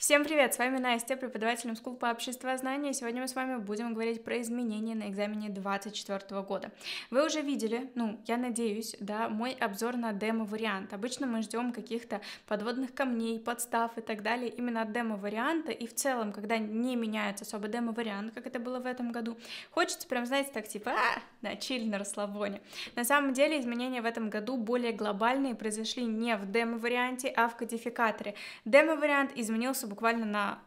Всем привет, с вами Настя, преподаватель School по обществознанию. Сегодня мы с вами будем говорить про изменения на экзамене 2024 года. Вы уже видели, ну, я надеюсь, да, мой обзор на демо-вариант. Обычно мы ждем каких-то подводных камней, подстав и так далее именно от демо-варианта. И в целом, когда не меняется особо демо-вариант, как это было в этом году, хочется прям, знаете, так типа, а, да, чиль на расслабоне. На самом деле изменения в этом году более глобальные произошли не в демо-варианте, а в кодификаторе. Демо-вариант изменился буквально на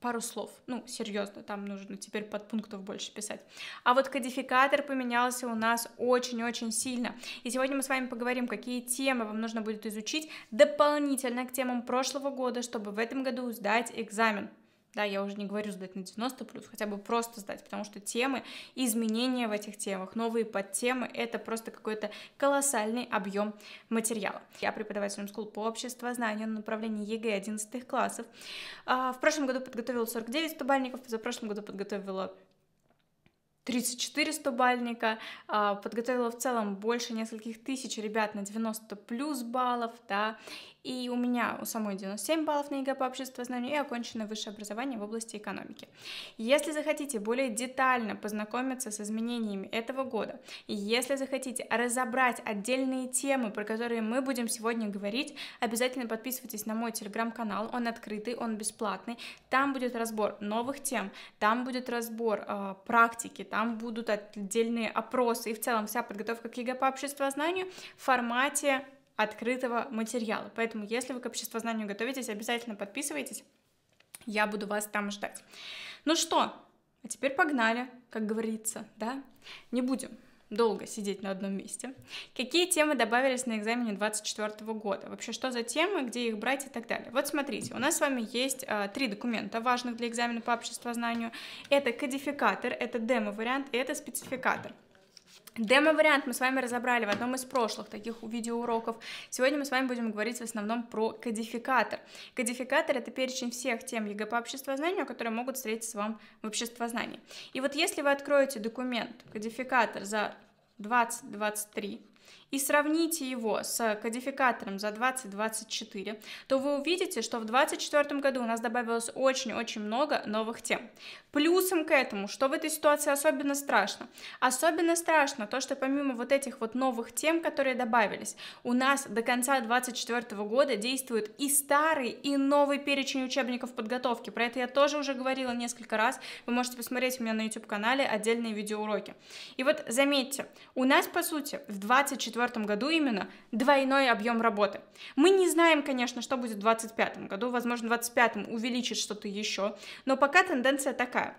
пару слов. Ну, серьезно, там нужно теперь подпунктов больше писать. А вот кодификатор поменялся у нас очень-очень сильно. И сегодня мы с вами поговорим, какие темы вам нужно будет изучить дополнительно к темам прошлого года, чтобы в этом году сдать экзамен да, я уже не говорю сдать на 90 плюс, хотя бы просто сдать, потому что темы, изменения в этих темах, новые подтемы, это просто какой-то колоссальный объем материала. Я преподаватель School по обществознанию на направлении ЕГЭ 11 классов. А, в прошлом году подготовила 49 стобальников, за прошлом году подготовила 34 стобальника, а, подготовила в целом больше нескольких тысяч ребят на 90 плюс баллов, да, и у меня у самой 97 баллов на ЕГЭ по обществознанию и окончено высшее образование в области экономики. Если захотите более детально познакомиться с изменениями этого года, и если захотите разобрать отдельные темы, про которые мы будем сегодня говорить, обязательно подписывайтесь на мой телеграм-канал, он открытый, он бесплатный, там будет разбор новых тем, там будет разбор э, практики, там будут отдельные опросы и в целом вся подготовка к ЕГЭ по обществознанию в формате открытого материала. Поэтому, если вы к обществознанию готовитесь, обязательно подписывайтесь. Я буду вас там ждать. Ну что, а теперь погнали, как говорится, да? Не будем долго сидеть на одном месте. Какие темы добавились на экзамене 2024 года? Вообще, что за темы, где их брать и так далее? Вот смотрите, у нас с вами есть э, три документа, важных для экзамена по обществознанию. Это кодификатор, это демо-вариант и это спецификатор. Демо-вариант мы с вами разобрали в одном из прошлых таких видеоуроков. Сегодня мы с вами будем говорить в основном про кодификатор. Кодификатор — это перечень всех тем ЕГЭ по обществознанию, которые могут встретиться вам в обществознании. И вот если вы откроете документ кодификатор за 2023, и сравните его с кодификатором за 2024, то вы увидите, что в 2024 году у нас добавилось очень-очень много новых тем. Плюсом к этому, что в этой ситуации особенно страшно? Особенно страшно то, что помимо вот этих вот новых тем, которые добавились, у нас до конца 2024 года действует и старый, и новый перечень учебников подготовки. Про это я тоже уже говорила несколько раз. Вы можете посмотреть у меня на YouTube-канале отдельные видеоуроки. И вот заметьте, у нас, по сути, в 2024 2024 году именно двойной объем работы. Мы не знаем, конечно, что будет в 2025 году, возможно, в 2025 увеличит что-то еще, но пока тенденция такая.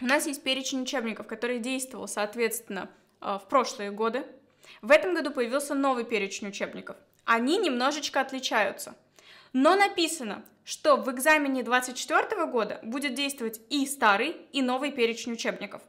У нас есть перечень учебников, который действовал, соответственно, э, в прошлые годы. В этом году появился новый перечень учебников. Они немножечко отличаются. Но написано, что в экзамене 2024 года будет действовать и старый, и новый перечень учебников.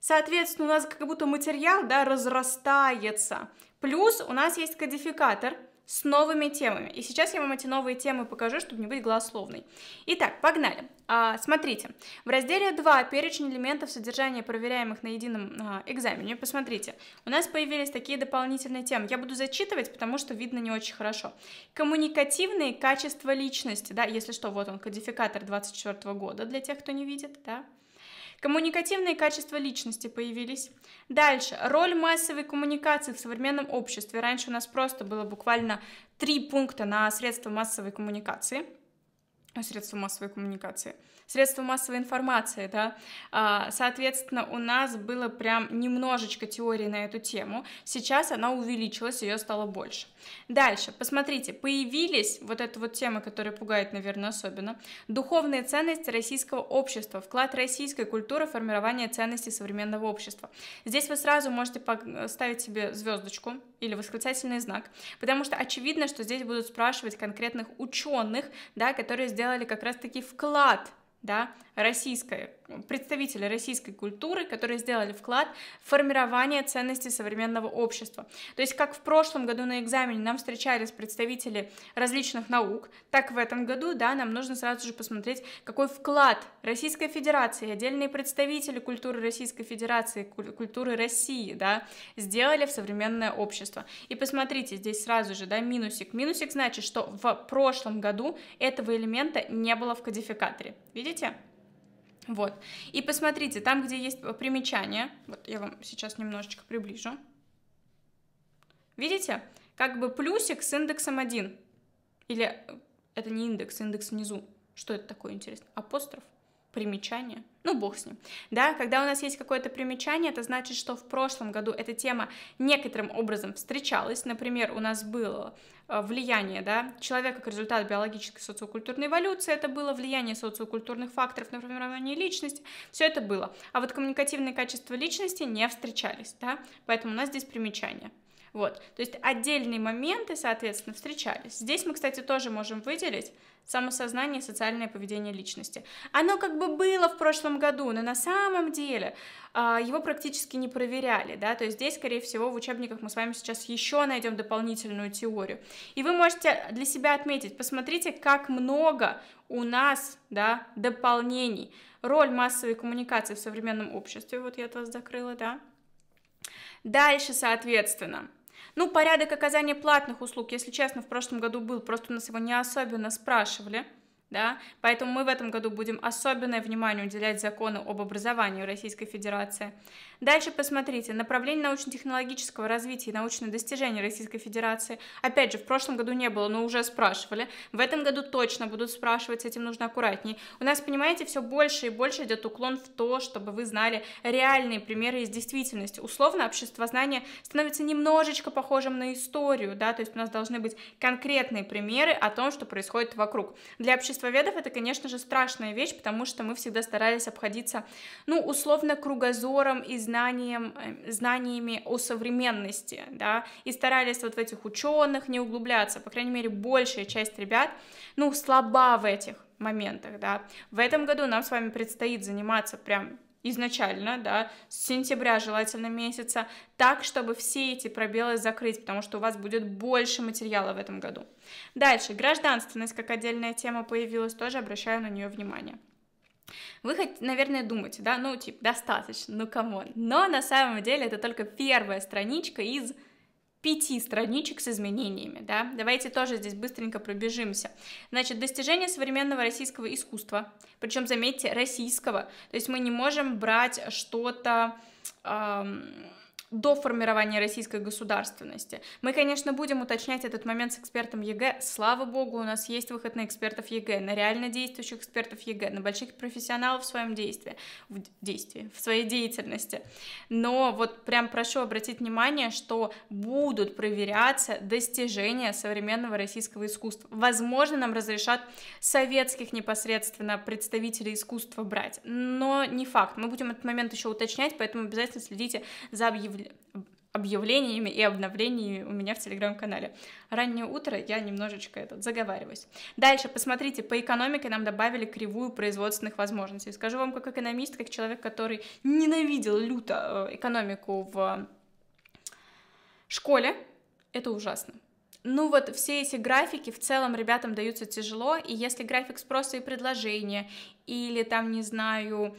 Соответственно, у нас как будто материал да, разрастается. Плюс у нас есть кодификатор с новыми темами. И сейчас я вам эти новые темы покажу, чтобы не быть голословной. Итак, погнали. А, смотрите, в разделе 2 перечень элементов содержания проверяемых на едином а, экзамене. Посмотрите, у нас появились такие дополнительные темы. Я буду зачитывать, потому что видно не очень хорошо. Коммуникативные качества личности, да, если что, вот он, кодификатор 24 -го года для тех, кто не видит, да. Коммуникативные качества личности появились. Дальше. Роль массовой коммуникации в современном обществе. Раньше у нас просто было буквально три пункта на средства массовой коммуникации. Средства массовой коммуникации – средства массовой информации, да. А, соответственно, у нас было прям немножечко теории на эту тему. Сейчас она увеличилась, ее стало больше. Дальше, посмотрите, появились, вот эта вот тема, которая пугает, наверное, особенно, духовные ценности российского общества, вклад российской культуры в формирование ценностей современного общества. Здесь вы сразу можете поставить себе звездочку или восклицательный знак, потому что очевидно, что здесь будут спрашивать конкретных ученых, да, которые сделали как раз-таки вклад да, российское представители российской культуры, которые сделали вклад в формирование ценностей современного общества. То есть как в прошлом году на экзамене нам встречались представители различных наук, так в этом году да, нам нужно сразу же посмотреть, какой вклад Российской Федерации, отдельные представители культуры Российской Федерации, культуры России да, сделали в современное общество. И посмотрите, здесь сразу же да, минусик. Минусик значит, что в прошлом году этого элемента не было в кодификаторе. Видите? Вот. И посмотрите, там, где есть примечание, вот я вам сейчас немножечко приближу. Видите? Как бы плюсик с индексом 1. Или э, это не индекс, индекс внизу. Что это такое, интересно? Апостроф, примечание – ну бог с ним, да, когда у нас есть какое-то примечание, это значит, что в прошлом году эта тема некоторым образом встречалась, например, у нас было э, влияние, да, человека как результат биологической социокультурной эволюции, это было влияние социокультурных факторов на формирование личности, все это было, а вот коммуникативные качества личности не встречались, да, поэтому у нас здесь примечание. Вот, то есть отдельные моменты, соответственно, встречались. Здесь мы, кстати, тоже можем выделить самосознание и социальное поведение личности. Оно как бы было в прошлом году, но на самом деле а, его практически не проверяли, да, то есть здесь, скорее всего, в учебниках мы с вами сейчас еще найдем дополнительную теорию. И вы можете для себя отметить, посмотрите, как много у нас, да, дополнений. Роль массовой коммуникации в современном обществе, вот я от вас закрыла, да. Дальше, соответственно, ну, порядок оказания платных услуг, если честно, в прошлом году был, просто у нас его не особенно спрашивали. Да? Поэтому мы в этом году будем особенное внимание уделять закону об образовании Российской Федерации. Дальше посмотрите, направление научно-технологического развития и научных достижений Российской Федерации. Опять же, в прошлом году не было, но уже спрашивали. В этом году точно будут спрашивать, с этим нужно аккуратнее У нас, понимаете, все больше и больше идет уклон в то, чтобы вы знали реальные примеры из действительности. Условно, обществознание становится немножечко похожим на историю, да, то есть у нас должны быть конкретные примеры о том, что происходит вокруг. Для обществоведов это, конечно же, страшная вещь, потому что мы всегда старались обходиться, ну, условно, кругозором из знанием, э, знаниями о современности, да, и старались вот в этих ученых не углубляться, по крайней мере, большая часть ребят, ну, слаба в этих моментах, да. В этом году нам с вами предстоит заниматься прям изначально, да, с сентября желательно месяца, так, чтобы все эти пробелы закрыть, потому что у вас будет больше материала в этом году. Дальше, гражданственность как отдельная тема появилась, тоже обращаю на нее внимание. Вы хоть, наверное, думаете, да, ну, типа, достаточно, ну, камон. Но на самом деле это только первая страничка из пяти страничек с изменениями, да. Давайте тоже здесь быстренько пробежимся. Значит, достижение современного российского искусства, причем, заметьте, российского, то есть мы не можем брать что-то... Эм до формирования российской государственности. Мы, конечно, будем уточнять этот момент с экспертом ЕГЭ. Слава богу, у нас есть выход на экспертов ЕГЭ, на реально действующих экспертов ЕГЭ, на больших профессионалов в своем действии, в действии, в своей деятельности. Но вот прям прошу обратить внимание, что будут проверяться достижения современного российского искусства. Возможно, нам разрешат советских непосредственно представителей искусства брать, но не факт. Мы будем этот момент еще уточнять, поэтому обязательно следите за объявлением объявлениями и обновлениями у меня в телеграм-канале. Раннее утро я немножечко этот заговариваюсь. Дальше, посмотрите, по экономике нам добавили кривую производственных возможностей. Скажу вам как экономист, как человек, который ненавидел люто э, экономику в э, школе, это ужасно. Ну вот все эти графики в целом ребятам даются тяжело, и если график спроса и предложения, или там, не знаю,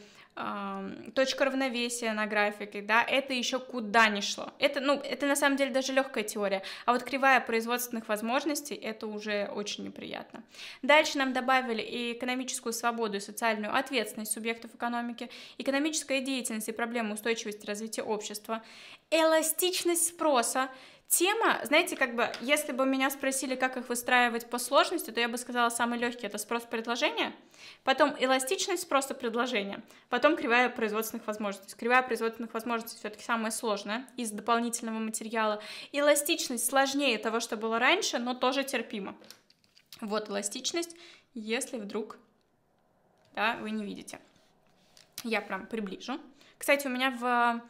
точка равновесия на графике, да, это еще куда не шло. Это, ну, это на самом деле даже легкая теория, а вот кривая производственных возможностей, это уже очень неприятно. Дальше нам добавили и экономическую свободу, и социальную ответственность субъектов экономики, экономическая деятельность и проблемы устойчивости развития общества, эластичность спроса, Тема, знаете, как бы, если бы меня спросили, как их выстраивать по сложности, то я бы сказала, самый легкий это спрос предложение потом эластичность спроса предложения, потом кривая производственных возможностей. Кривая производственных возможностей все-таки самое сложное из дополнительного материала. Эластичность сложнее того, что было раньше, но тоже терпимо. Вот эластичность, если вдруг да, вы не видите. Я прям приближу. Кстати, у меня в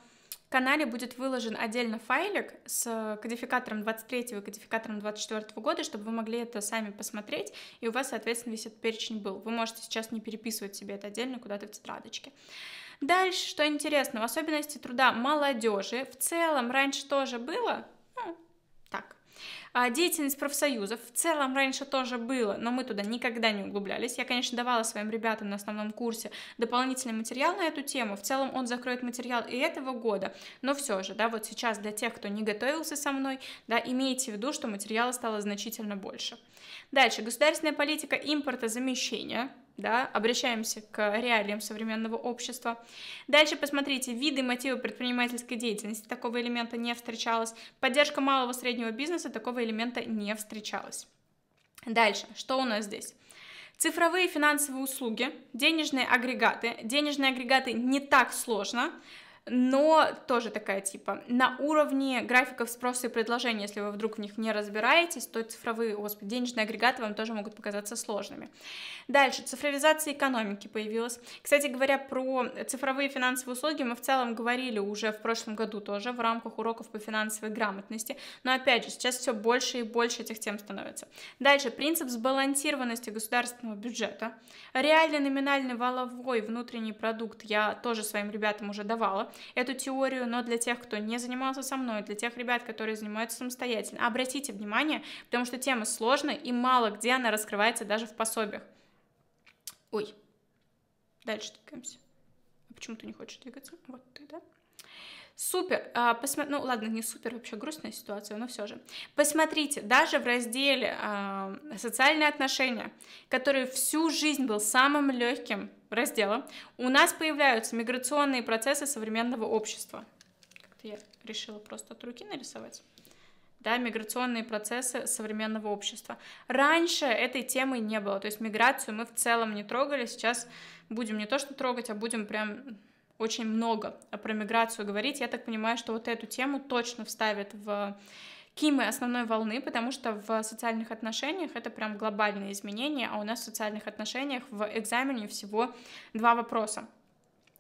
канале будет выложен отдельно файлик с кодификатором 23 и кодификатором 24 года, чтобы вы могли это сами посмотреть, и у вас, соответственно, весь этот перечень был. Вы можете сейчас не переписывать себе это отдельно куда-то в тетрадочке. Дальше, что интересно, в особенности труда молодежи в целом раньше тоже было, ну, а деятельность профсоюзов в целом раньше тоже было, но мы туда никогда не углублялись. Я, конечно, давала своим ребятам на основном курсе дополнительный материал на эту тему. В целом он закроет материал и этого года, но все же, да, вот сейчас для тех, кто не готовился со мной, да, имейте в виду, что материала стало значительно больше. Дальше, государственная политика импорта замещения да, обращаемся к реалиям современного общества. Дальше посмотрите, виды мотива предпринимательской деятельности, такого элемента не встречалось, поддержка малого и среднего бизнеса, такого элемента не встречалось. Дальше, что у нас здесь? Цифровые финансовые услуги, денежные агрегаты. Денежные агрегаты не так сложно, но тоже такая типа на уровне графиков спроса и предложения, если вы вдруг в них не разбираетесь, то цифровые, господи, денежные агрегаты вам тоже могут показаться сложными. Дальше, цифровизация экономики появилась. Кстати говоря, про цифровые финансовые услуги мы в целом говорили уже в прошлом году тоже в рамках уроков по финансовой грамотности, но опять же, сейчас все больше и больше этих тем становится. Дальше, принцип сбалансированности государственного бюджета, реальный номинальный валовой внутренний продукт я тоже своим ребятам уже давала, эту теорию, но для тех, кто не занимался со мной, для тех ребят, которые занимаются самостоятельно, обратите внимание, потому что тема сложная и мало где она раскрывается даже в пособиях. Ой, дальше двигаемся. А почему ты не хочешь двигаться? Вот ты, да? Супер. А, посмо... Ну ладно, не супер, вообще грустная ситуация, но все же. Посмотрите, даже в разделе а, социальные отношения, который всю жизнь был самым легким разделом, у нас появляются миграционные процессы современного общества. Как-то я решила просто от руки нарисовать да, миграционные процессы современного общества. Раньше этой темы не было, то есть миграцию мы в целом не трогали, сейчас будем не то что трогать, а будем прям очень много про миграцию говорить. Я так понимаю, что вот эту тему точно вставят в кимы основной волны, потому что в социальных отношениях это прям глобальные изменения, а у нас в социальных отношениях в экзамене всего два вопроса.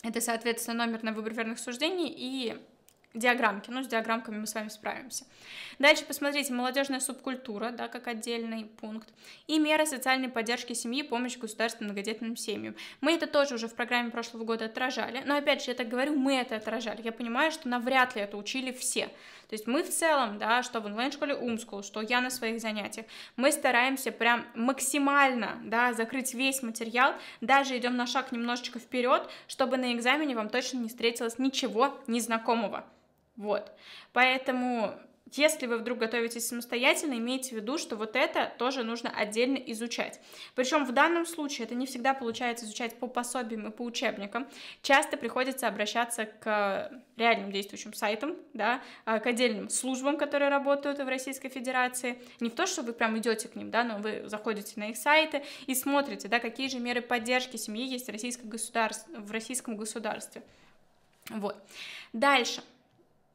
Это, соответственно, номер на выбор верных суждений и диаграммки, ну, с диаграммками мы с вами справимся. Дальше посмотрите, молодежная субкультура, да, как отдельный пункт, и меры социальной поддержки семьи, помощь государственным многодетным семьям. Мы это тоже уже в программе прошлого года отражали, но, опять же, я так говорю, мы это отражали. Я понимаю, что навряд ли это учили все. То есть мы в целом, да, что в онлайн-школе Умскул, что я на своих занятиях, мы стараемся прям максимально, да, закрыть весь материал, даже идем на шаг немножечко вперед, чтобы на экзамене вам точно не встретилось ничего незнакомого. Вот. Поэтому если вы вдруг готовитесь самостоятельно, имейте в виду, что вот это тоже нужно отдельно изучать. Причем в данном случае это не всегда получается изучать по пособиям и по учебникам. Часто приходится обращаться к реальным действующим сайтам, да, а, к отдельным службам, которые работают в Российской Федерации. Не в то, что вы прям идете к ним, да, но вы заходите на их сайты и смотрите, да, какие же меры поддержки семьи есть в, российском государстве, в российском государстве. Вот. Дальше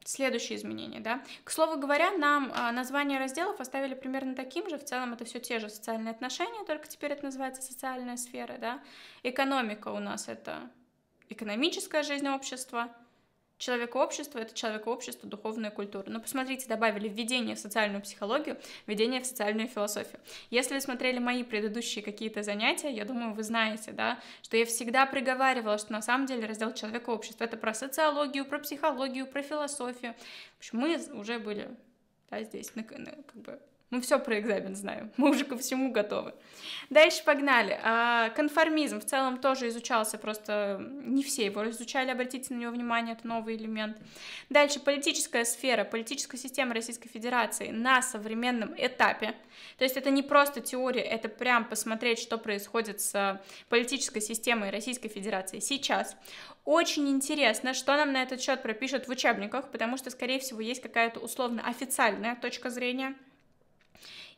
следующие изменения, да. К слову говоря, нам а, название разделов оставили примерно таким же. В целом это все те же социальные отношения, только теперь это называется социальная сфера, да. Экономика у нас это экономическая жизнь общества, Человек общества — это человек общества, духовная культура. Но ну, посмотрите, добавили введение в социальную психологию, введение в социальную философию. Если вы смотрели мои предыдущие какие-то занятия, я думаю, вы знаете, да, что я всегда приговаривала, что на самом деле раздел человека общества — это про социологию, про психологию, про философию. В общем, мы уже были да, здесь, на, на, как бы мы все про экзамен знаем, мы уже ко всему готовы. Дальше погнали. А, конформизм в целом тоже изучался, просто не все его изучали, обратите на него внимание, это новый элемент. Дальше политическая сфера, политическая система Российской Федерации на современном этапе. То есть это не просто теория, это прям посмотреть, что происходит с политической системой Российской Федерации сейчас. Очень интересно, что нам на этот счет пропишут в учебниках, потому что, скорее всего, есть какая-то условно официальная точка зрения –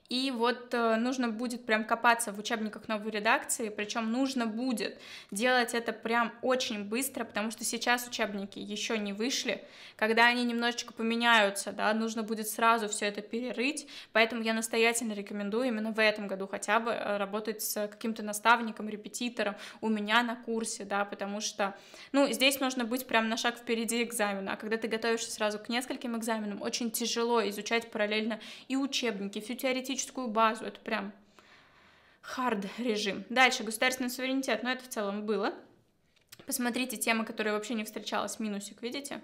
и вот э, нужно будет прям копаться в учебниках новой редакции, причем нужно будет делать это прям очень быстро, потому что сейчас учебники еще не вышли. Когда они немножечко поменяются, да, нужно будет сразу все это перерыть. Поэтому я настоятельно рекомендую именно в этом году хотя бы э, работать с каким-то наставником, репетитором у меня на курсе, да, потому что, ну, здесь нужно быть прям на шаг впереди экзамена. А когда ты готовишься сразу к нескольким экзаменам, очень тяжело изучать параллельно и учебники, всю теоретическую юридическую базу. Это прям хард режим. Дальше, государственный суверенитет, но ну, это в целом было. Посмотрите тема, которая вообще не встречалась, минусик, видите?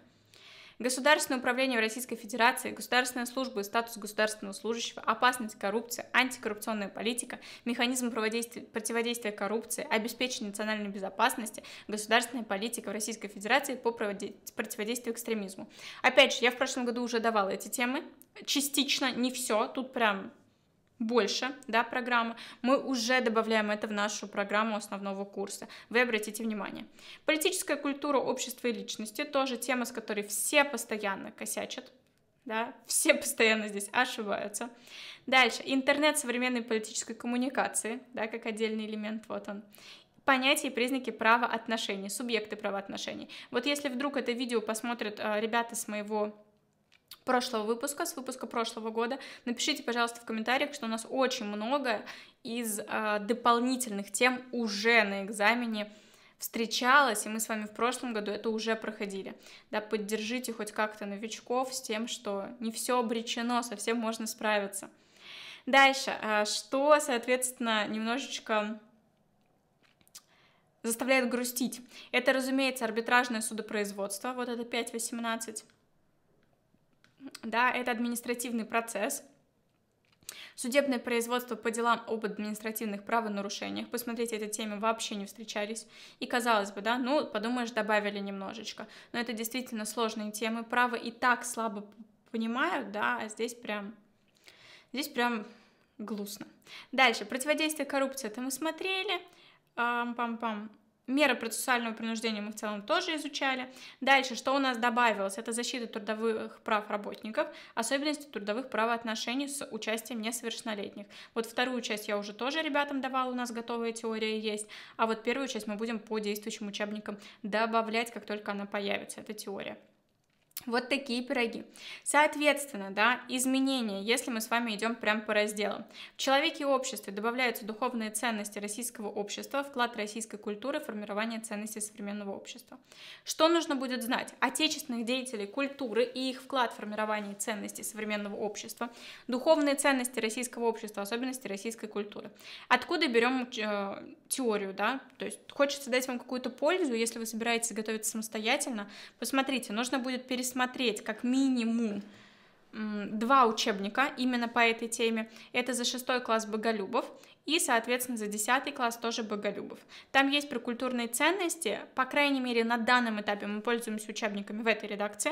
Государственное управление в Российской Федерации, государственная служба и статус государственного служащего, опасность коррупции, антикоррупционная политика, механизм противодействия коррупции, обеспечение национальной безопасности, государственная политика в Российской Федерации по противодействию экстремизму. Опять же, я в прошлом году уже давала эти темы, частично, не все, тут прям больше, да, программы, мы уже добавляем это в нашу программу основного курса. Вы обратите внимание. Политическая культура общества и личности тоже тема, с которой все постоянно косячат, да, все постоянно здесь ошибаются. Дальше, интернет современной политической коммуникации, да, как отдельный элемент, вот он понятия и признаки правоотношений, субъекты правоотношений. Вот если вдруг это видео посмотрят э, ребята с моего прошлого выпуска, с выпуска прошлого года. Напишите, пожалуйста, в комментариях, что у нас очень много из э, дополнительных тем уже на экзамене встречалось, и мы с вами в прошлом году это уже проходили. Да, поддержите хоть как-то новичков с тем, что не все обречено, совсем можно справиться. Дальше, а, что, соответственно, немножечко заставляет грустить. Это, разумеется, арбитражное судопроизводство, вот это 5.18 да, это административный процесс, Судебное производство по делам об административных правонарушениях. Посмотрите, эта тема вообще не встречались. И казалось бы, да, ну, подумаешь, добавили немножечко. Но это действительно сложные темы. Право и так слабо понимают, да, а здесь прям... Здесь прям грустно. Дальше. Противодействие коррупции. Это мы смотрели. Пам-пам. Меры процессуального принуждения мы в целом тоже изучали. Дальше, что у нас добавилось, это защита трудовых прав работников, особенности трудовых правоотношений с участием несовершеннолетних. Вот вторую часть я уже тоже ребятам давала, у нас готовая теория есть, а вот первую часть мы будем по действующим учебникам добавлять, как только она появится, эта теория. Вот такие пироги. Соответственно, да, изменения, если мы с вами идем прям по разделам. В «Человеке и обществе» добавляются духовные ценности российского общества, вклад российской культуры, формирование ценностей современного общества. Что нужно будет знать? Отечественных деятелей культуры и их вклад в формирование ценностей современного общества, духовные ценности российского общества, особенности российской культуры. Откуда берем э, теорию, да? То есть хочется дать вам какую-то пользу, если вы собираетесь готовиться самостоятельно, посмотрите, нужно будет пересмотреть пересмотреть как минимум два учебника именно по этой теме. Это за шестой класс Боголюбов и, соответственно, за десятый класс тоже Боголюбов. Там есть про культурные ценности, по крайней мере, на данном этапе мы пользуемся учебниками в этой редакции.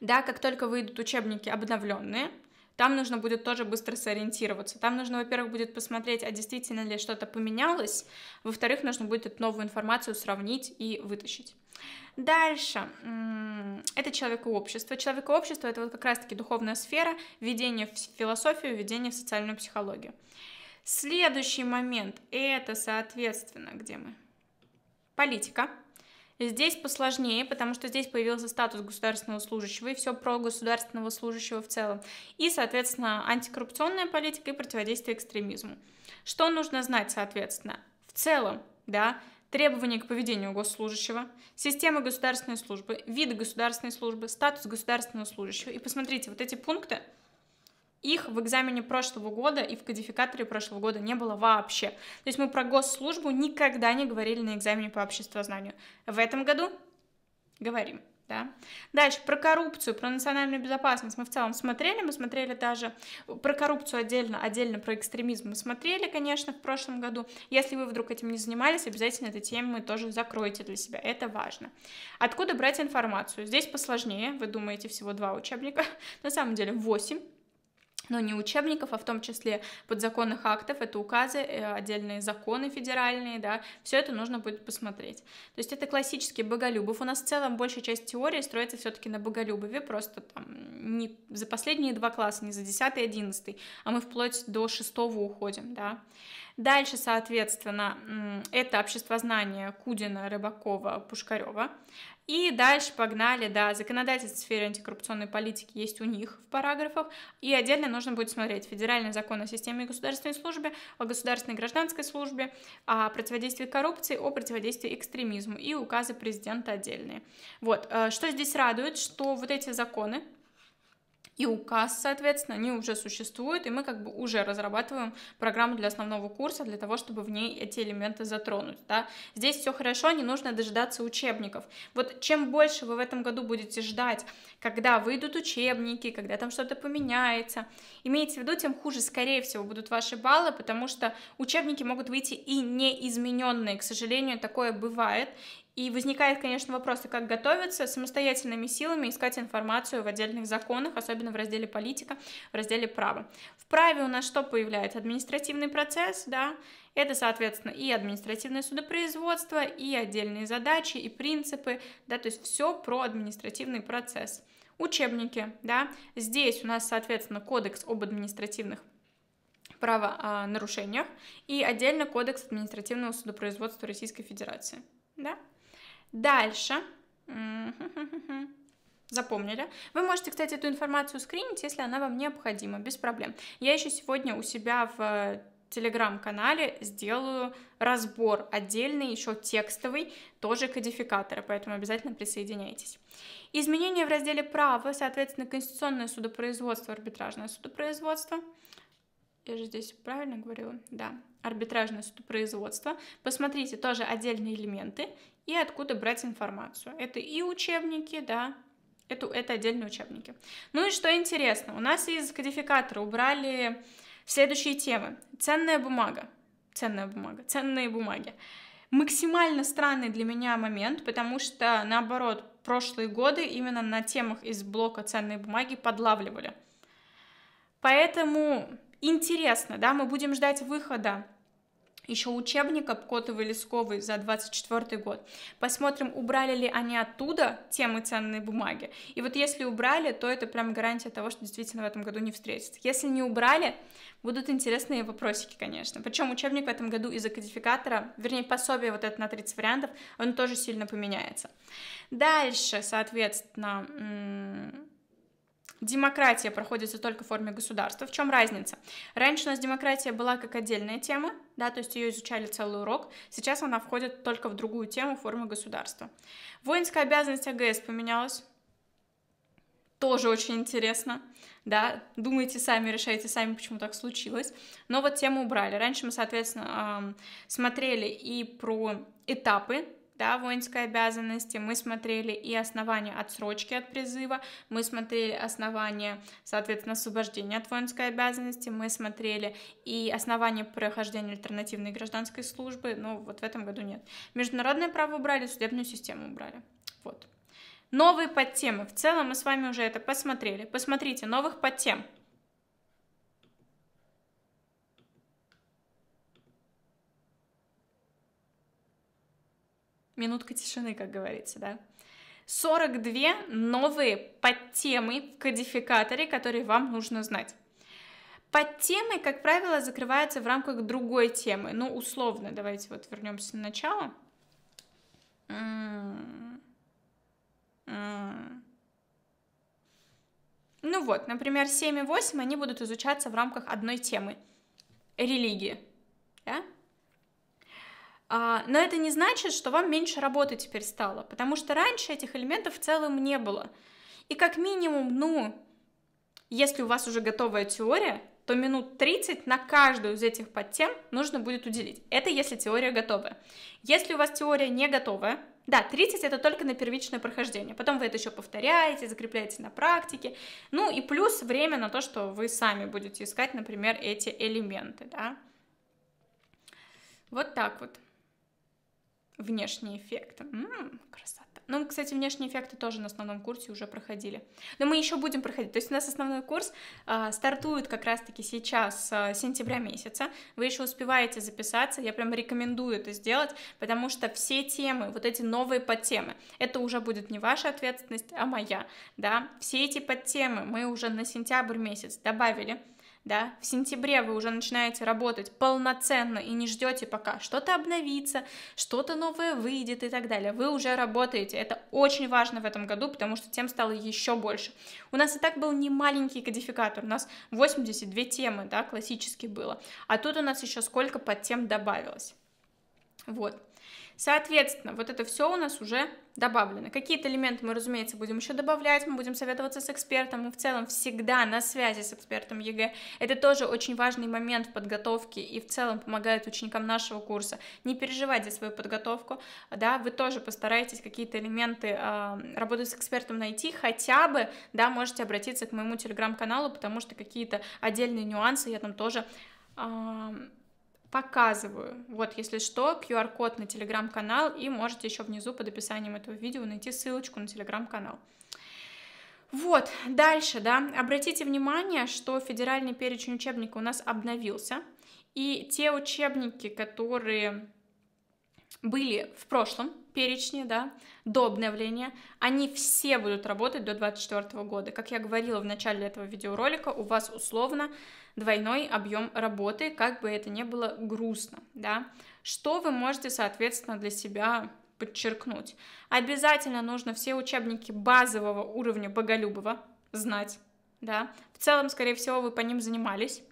Да, как только выйдут учебники обновленные, там нужно будет тоже быстро сориентироваться. Там нужно, во-первых, будет посмотреть, а действительно ли что-то поменялось, во-вторых, нужно будет эту новую информацию сравнить и вытащить. Дальше. Это человеку и общество. Человек общество — это вот как раз-таки духовная сфера, введение в философию, введение в социальную психологию. Следующий момент — это, соответственно, где мы? Политика. Здесь посложнее, потому что здесь появился статус государственного служащего и все про государственного служащего в целом. И, соответственно, антикоррупционная политика и противодействие экстремизму. Что нужно знать, соответственно? В целом, да, требования к поведению госслужащего, система государственной службы, виды государственной службы, статус государственного служащего. И посмотрите, вот эти пункты, их в экзамене прошлого года и в кодификаторе прошлого года не было вообще. То есть мы про госслужбу никогда не говорили на экзамене по обществознанию. В этом году говорим. Да? Дальше, про коррупцию, про национальную безопасность мы в целом смотрели, мы смотрели даже про коррупцию отдельно, отдельно про экстремизм мы смотрели, конечно, в прошлом году. Если вы вдруг этим не занимались, обязательно эту тему тоже закройте для себя, это важно. Откуда брать информацию? Здесь посложнее, вы думаете, всего два учебника, на самом деле восемь но ну, не учебников, а в том числе подзаконных актов, это указы, э, отдельные законы федеральные, да, все это нужно будет посмотреть. То есть это классический Боголюбов. У нас в целом большая часть теории строится все-таки на Боголюбове, просто там не за последние два класса, не за 10 и 11, а мы вплоть до 6 уходим, да. Дальше, соответственно, это обществознание Кудина, Рыбакова, Пушкарева. И дальше погнали, да, законодательство в сфере антикоррупционной политики есть у них в параграфах, и отдельно нужно будет смотреть федеральный закон о системе государственной службы, о государственной гражданской службе, о противодействии коррупции, о противодействии экстремизму и указы президента отдельные. Вот, э, что здесь радует, что вот эти законы, и указ, соответственно, они уже существуют, и мы как бы уже разрабатываем программу для основного курса для того, чтобы в ней эти элементы затронуть, да. Здесь все хорошо, не нужно дожидаться учебников. Вот чем больше вы в этом году будете ждать, когда выйдут учебники, когда там что-то поменяется, имейте в виду, тем хуже, скорее всего, будут ваши баллы, потому что учебники могут выйти и неизмененные, к сожалению, такое бывает, и возникает, конечно, вопрос, а как готовиться самостоятельными силами искать информацию в отдельных законах, особенно в разделе политика, в разделе права. В праве у нас что появляется? Административный процесс, да, это, соответственно, и административное судопроизводство, и отдельные задачи, и принципы, да, то есть все про административный процесс. Учебники, да, здесь у нас, соответственно, кодекс об административных правонарушениях а, и отдельно кодекс административного судопроизводства Российской Федерации. Да? Дальше. Запомнили. Вы можете, кстати, эту информацию скринить, если она вам необходима, без проблем. Я еще сегодня у себя в э, телеграм-канале сделаю разбор отдельный, еще текстовый, тоже кодификатора, поэтому обязательно присоединяйтесь. Изменения в разделе «Право», соответственно, конституционное судопроизводство, арбитражное судопроизводство – я же здесь правильно говорила, да, арбитражное судопроизводство. Посмотрите тоже отдельные элементы и откуда брать информацию. Это и учебники, да, это, это отдельные учебники. Ну и что интересно, у нас из кодификатора убрали следующие темы. Ценная бумага, ценная бумага, ценные бумаги. Максимально странный для меня момент, потому что, наоборот, прошлые годы именно на темах из блока ценные бумаги подлавливали. Поэтому интересно, да, мы будем ждать выхода еще учебника Котовой Лесковой за 24 год. Посмотрим, убрали ли они оттуда темы ценные бумаги. И вот если убрали, то это прям гарантия того, что действительно в этом году не встретится. Если не убрали, будут интересные вопросики, конечно. Причем учебник в этом году из-за кодификатора, вернее, пособие вот это на 30 вариантов, он тоже сильно поменяется. Дальше, соответственно, демократия проходится только в форме государства. В чем разница? Раньше у нас демократия была как отдельная тема, да, то есть ее изучали целый урок, сейчас она входит только в другую тему в форме государства. Воинская обязанность АГС поменялась, тоже очень интересно, да, думайте сами, решайте сами, почему так случилось. Но вот тему убрали. Раньше мы, соответственно, смотрели и про этапы да, воинской обязанности, мы смотрели и основания отсрочки от призыва, мы смотрели основания, соответственно, освобождения от воинской обязанности, мы смотрели и основания прохождения альтернативной гражданской службы, но вот в этом году нет. Международное право убрали, судебную систему убрали. Вот. Новые подтемы. В целом мы с вами уже это посмотрели. Посмотрите, новых подтем – минутка тишины, как говорится, да. 42 новые подтемы в кодификаторе, которые вам нужно знать. Подтемы, как правило, закрываются в рамках другой темы. Ну, условно, давайте вот вернемся на начало. Ну вот, например, 7 и 8, они будут изучаться в рамках одной темы. Религии. Да? А, но это не значит, что вам меньше работы теперь стало, потому что раньше этих элементов в целом не было. И как минимум, ну, если у вас уже готовая теория, то минут 30 на каждую из этих подтем нужно будет уделить. Это если теория готовая. Если у вас теория не готовая, да, 30 это только на первичное прохождение. Потом вы это еще повторяете, закрепляете на практике. Ну и плюс время на то, что вы сами будете искать, например, эти элементы. Да? Вот так вот внешние эффекты, М-м, красота. Ну, кстати, внешние эффекты тоже на основном курсе уже проходили. Но мы еще будем проходить. То есть у нас основной курс э, стартует как раз-таки сейчас, э, сентября месяца. Вы еще успеваете записаться. Я прям рекомендую это сделать, потому что все темы, вот эти новые подтемы, это уже будет не ваша ответственность, а моя. Да? Все эти подтемы мы уже на сентябрь месяц добавили да, в сентябре вы уже начинаете работать полноценно и не ждете пока что-то обновится, что-то новое выйдет и так далее. Вы уже работаете, это очень важно в этом году, потому что тем стало еще больше. У нас и так был не маленький кодификатор, у нас 82 темы, да, классически было, а тут у нас еще сколько под тем добавилось. Вот. Соответственно, вот это все у нас уже добавлено. Какие-то элементы мы, разумеется, будем еще добавлять, мы будем советоваться с экспертом, мы в целом всегда на связи с экспертом ЕГЭ. Это тоже очень важный момент в подготовке и в целом помогает ученикам нашего курса. Не переживайте свою подготовку, да, вы тоже постараетесь какие-то элементы э, работы с экспертом найти, хотя бы, да, можете обратиться к моему телеграм-каналу, потому что какие-то отдельные нюансы я там тоже э, показываю. Вот, если что, QR-код на телеграм-канал, и можете еще внизу под описанием этого видео найти ссылочку на телеграм-канал. Вот, дальше, да, обратите внимание, что федеральный перечень учебников у нас обновился, и те учебники, которые были в прошлом перечне, да, до обновления, они все будут работать до 2024 года. Как я говорила в начале этого видеоролика, у вас условно двойной объем работы, как бы это ни было грустно, да. Что вы можете, соответственно, для себя подчеркнуть? Обязательно нужно все учебники базового уровня Боголюбова знать, да. В целом, скорее всего, вы по ним занимались.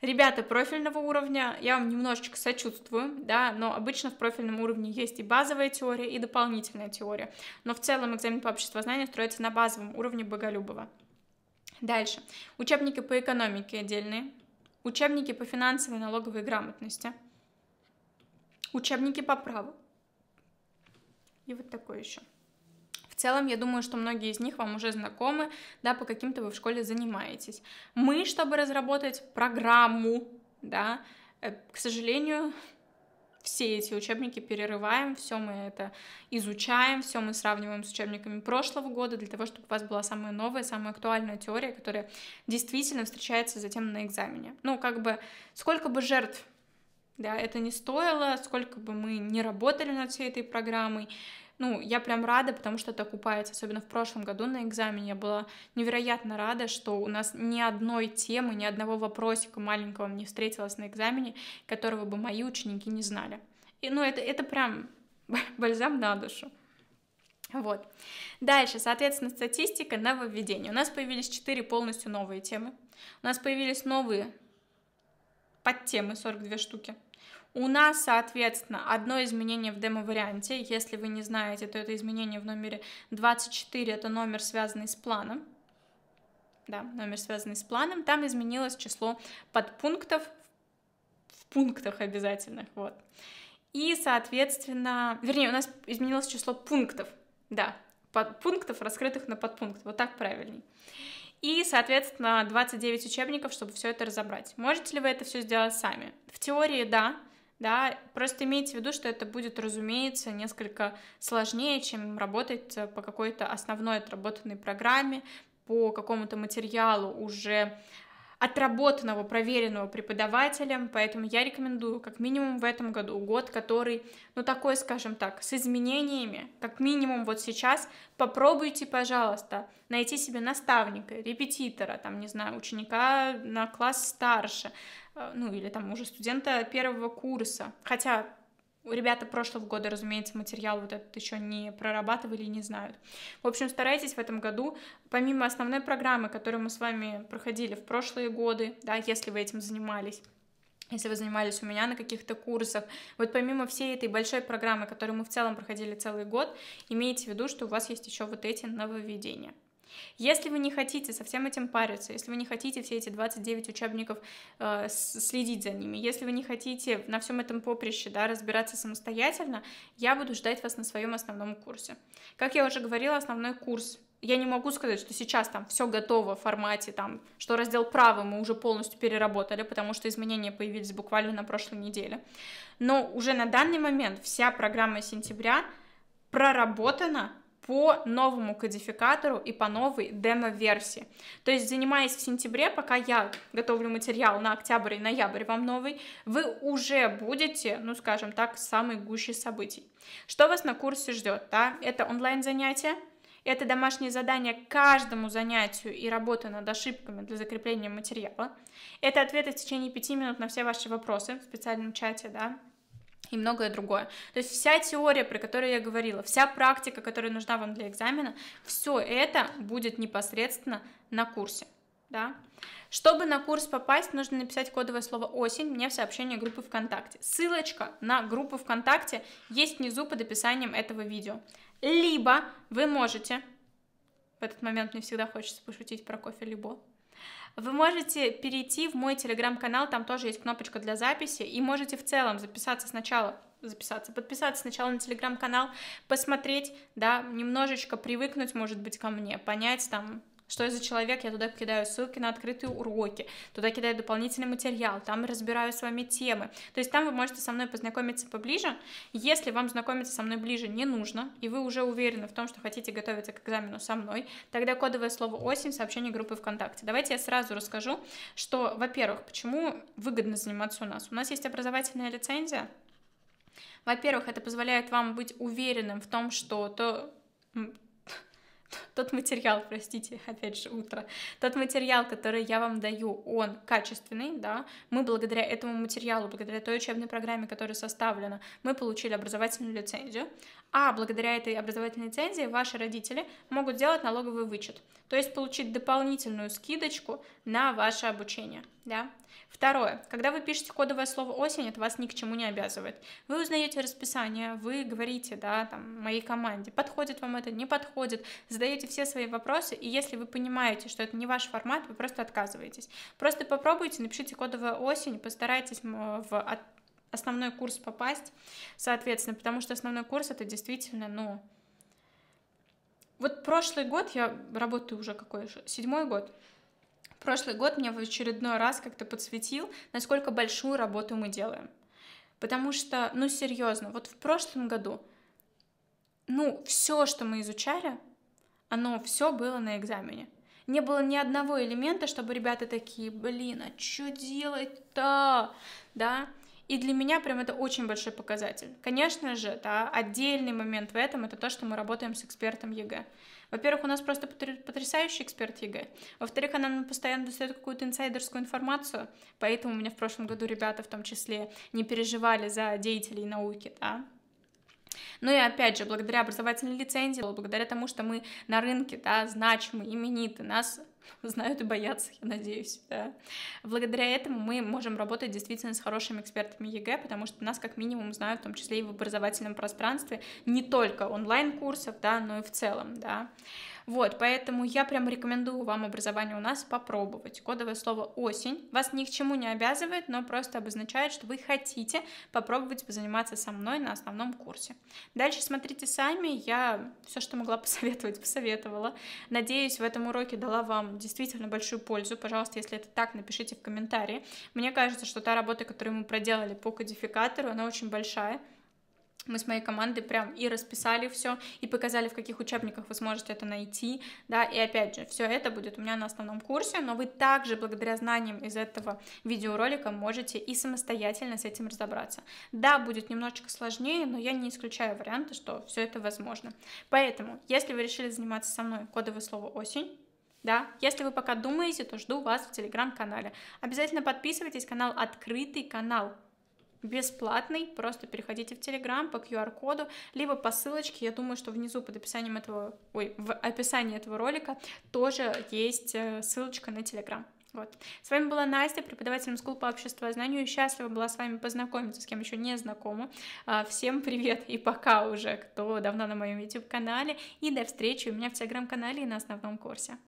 Ребята профильного уровня, я вам немножечко сочувствую, да, но обычно в профильном уровне есть и базовая теория, и дополнительная теория. Но в целом экзамен по обществознанию строится на базовом уровне Боголюбова. Дальше. Учебники по экономике отдельные, учебники по финансовой и налоговой грамотности, учебники по праву и вот такое еще целом, я думаю, что многие из них вам уже знакомы, да, по каким-то вы в школе занимаетесь. Мы, чтобы разработать программу, да, э, к сожалению, все эти учебники перерываем, все мы это изучаем, все мы сравниваем с учебниками прошлого года для того, чтобы у вас была самая новая, самая актуальная теория, которая действительно встречается затем на экзамене. Ну, как бы, сколько бы жертв да, это не стоило, сколько бы мы не работали над всей этой программой, ну, я прям рада, потому что это окупается. Особенно в прошлом году на экзамене я была невероятно рада, что у нас ни одной темы, ни одного вопросика маленького не встретилось на экзамене, которого бы мои ученики не знали. И, ну, это, это прям бальзам на душу. Вот. Дальше, соответственно, статистика нововведений. У нас появились четыре полностью новые темы. У нас появились новые подтемы, 42 штуки. У нас, соответственно, одно изменение в демо-варианте. Если вы не знаете, то это изменение в номере 24, это номер, связанный с планом. Да, номер, связанный с планом. Там изменилось число подпунктов в пунктах обязательных. Вот. И, соответственно, вернее, у нас изменилось число пунктов. Да, под, пунктов, раскрытых на подпункт. Вот так правильней и, соответственно, 29 учебников, чтобы все это разобрать. Можете ли вы это все сделать сами? В теории да, да, просто имейте в виду, что это будет, разумеется, несколько сложнее, чем работать э, по какой-то основной отработанной программе, по какому-то материалу уже отработанного, проверенного преподавателем, поэтому я рекомендую как минимум в этом году год, который, ну такой, скажем так, с изменениями, как минимум вот сейчас, попробуйте, пожалуйста, найти себе наставника, репетитора, там, не знаю, ученика на класс старше, э, ну или там уже студента первого курса, хотя Ребята прошлого года, разумеется, материал вот этот еще не прорабатывали и не знают. В общем, старайтесь в этом году, помимо основной программы, которую мы с вами проходили в прошлые годы, да, если вы этим занимались, если вы занимались у меня на каких-то курсах. Вот помимо всей этой большой программы, которую мы в целом проходили целый год, имейте в виду, что у вас есть еще вот эти нововведения. Если вы не хотите со всем этим париться, если вы не хотите все эти 29 учебников э, следить за ними, если вы не хотите на всем этом поприще да, разбираться самостоятельно, я буду ждать вас на своем основном курсе. Как я уже говорила, основной курс я не могу сказать, что сейчас там все готово в формате, там, что раздел права мы уже полностью переработали, потому что изменения появились буквально на прошлой неделе. Но уже на данный момент вся программа сентября проработана по новому кодификатору и по новой демо-версии. То есть, занимаясь в сентябре, пока я готовлю материал на октябрь и ноябрь вам новый, вы уже будете, ну, скажем так, в самой гуще событий. Что вас на курсе ждет? Да? Это онлайн-занятия, это домашнее задание каждому занятию и работа над ошибками для закрепления материала. Это ответы в течение пяти минут на все ваши вопросы в специальном чате, да, и многое другое. То есть вся теория, про которую я говорила, вся практика, которая нужна вам для экзамена, все это будет непосредственно на курсе. Да? Чтобы на курс попасть, нужно написать кодовое слово «осень» мне в сообщение группы ВКонтакте. Ссылочка на группу ВКонтакте есть внизу под описанием этого видео. Либо вы можете... В этот момент мне всегда хочется пошутить про кофе «Либо», вы можете перейти в мой телеграм-канал, там тоже есть кнопочка для записи, и можете в целом записаться сначала записаться, подписаться сначала на телеграм-канал, посмотреть, да, немножечко привыкнуть, может быть, ко мне, понять там, что я за человек? Я туда кидаю ссылки на открытые уроки, туда кидаю дополнительный материал, там разбираю с вами темы. То есть там вы можете со мной познакомиться поближе. Если вам знакомиться со мной ближе не нужно, и вы уже уверены в том, что хотите готовиться к экзамену со мной, тогда кодовое слово «осень» сообщение сообщении группы ВКонтакте. Давайте я сразу расскажу, что, во-первых, почему выгодно заниматься у нас. У нас есть образовательная лицензия, во-первых, это позволяет вам быть уверенным в том, что то, тот материал, простите, опять же утро, тот материал, который я вам даю, он качественный, да, мы благодаря этому материалу, благодаря той учебной программе, которая составлена, мы получили образовательную лицензию, а благодаря этой образовательной лицензии ваши родители могут сделать налоговый вычет, то есть получить дополнительную скидочку на ваше обучение. Да? Второе. Когда вы пишете кодовое слово «осень», это вас ни к чему не обязывает. Вы узнаете расписание, вы говорите, да, там, моей команде, подходит вам это, не подходит, задаете все свои вопросы, и если вы понимаете, что это не ваш формат, вы просто отказываетесь. Просто попробуйте, напишите кодовое «осень», постарайтесь в основной курс попасть, соответственно, потому что основной курс это действительно, ну, вот прошлый год, я работаю уже какой, же седьмой год, прошлый год мне в очередной раз как-то подсветил, насколько большую работу мы делаем. Потому что, ну серьезно, вот в прошлом году, ну, все, что мы изучали, оно все было на экзамене. Не было ни одного элемента, чтобы ребята такие, блин, а что делать-то? Да, и для меня прям это очень большой показатель. Конечно же, да, отдельный момент в этом это то, что мы работаем с экспертом ЕГЭ. Во-первых, у нас просто потрясающий эксперт ЕГЭ. Во-вторых, она нам постоянно достает какую-то инсайдерскую информацию, поэтому у меня в прошлом году ребята в том числе не переживали за деятелей науки, да, ну и опять же, благодаря образовательной лицензии, благодаря тому, что мы на рынке да, значимы, имениты, нас знают и боятся, я надеюсь. Да. Благодаря этому мы можем работать действительно с хорошими экспертами ЕГЭ, потому что нас как минимум знают, в том числе и в образовательном пространстве, не только онлайн-курсов, да, но и в целом, да. Вот, поэтому я прям рекомендую вам образование у нас попробовать. Кодовое слово «осень» вас ни к чему не обязывает, но просто обозначает, что вы хотите попробовать позаниматься со мной на основном курсе. Дальше смотрите сами, я все, что могла посоветовать, посоветовала. Надеюсь, в этом уроке дала вам действительно большую пользу. Пожалуйста, если это так, напишите в комментарии. Мне кажется, что та работа, которую мы проделали по кодификатору, она очень большая. Мы с моей командой прям и расписали все, и показали, в каких учебниках вы сможете это найти, да, и опять же, все это будет у меня на основном курсе, но вы также благодаря знаниям из этого видеоролика можете и самостоятельно с этим разобраться. Да, будет немножечко сложнее, но я не исключаю варианта, что все это возможно. Поэтому, если вы решили заниматься со мной кодовое слово «осень», да. Если вы пока думаете, то жду вас в телеграм-канале. Обязательно подписывайтесь, канал открытый канал, бесплатный, просто переходите в Телеграм по QR-коду, либо по ссылочке, я думаю, что внизу под описанием этого, ой, в описании этого ролика тоже есть э, ссылочка на Телеграм. Вот. С вами была Настя, преподаватель МСКУЛ по обществознанию. Счастлива была с вами познакомиться, с кем еще не знакома. А, всем привет и пока уже, кто давно на моем YouTube-канале. И до встречи у меня в Телеграм-канале и на основном курсе.